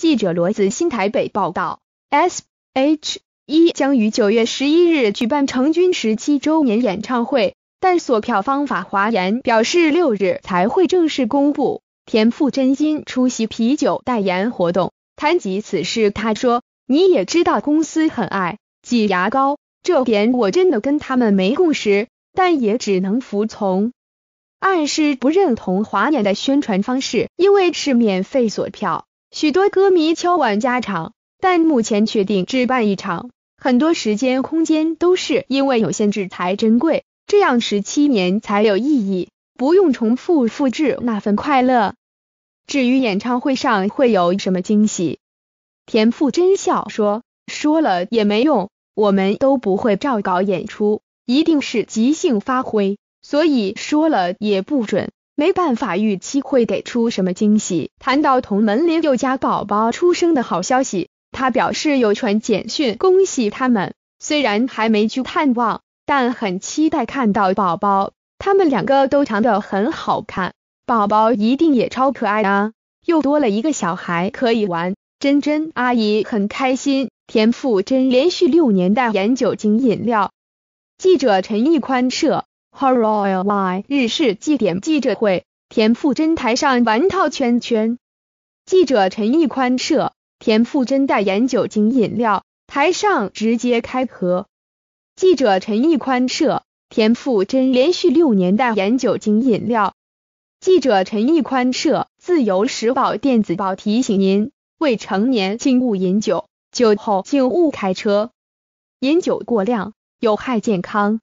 记者罗子欣台北报道，S.H.E 将于九月十一日举办成军十七周年演唱会，但索票方法华研表示六日才会正式公布。田馥甄因出席啤酒代言活动，谈及此事，他说：“你也知道公司很爱挤牙膏，这点我真的跟他们没共识，但也只能服从。”暗示不认同华研的宣传方式，因为是免费索票。许多歌迷敲完家常，但目前确定只办一场，很多时间、空间都是因为有限制才珍贵，这样十七年才有意义，不用重复复制那份快乐。至于演唱会上会有什么惊喜，田馥甄笑说：“说了也没用，我们都不会照稿演出，一定是即兴发挥，所以说了也不准。”没办法预期会给出什么惊喜。谈到同门邻佑家宝宝出生的好消息，他表示有传简讯恭喜他们，虽然还没去探望，但很期待看到宝宝。他们两个都长得很好看，宝宝一定也超可爱啊！又多了一个小孩可以玩，珍珍阿姨很开心。田馥甄连续六年代盐酒精饮料。记者陈奕宽摄。h o royal y 日式祭典记者会，田馥甄台上玩套圈圈。记者陈义宽摄。田馥甄代言酒精饮料，台上直接开壳。记者陈义宽摄。田馥甄连续六年代言酒精饮料。记者陈义宽摄。自由时报电子报提醒您：未成年请勿饮酒，酒后请勿开车，饮酒过量有害健康。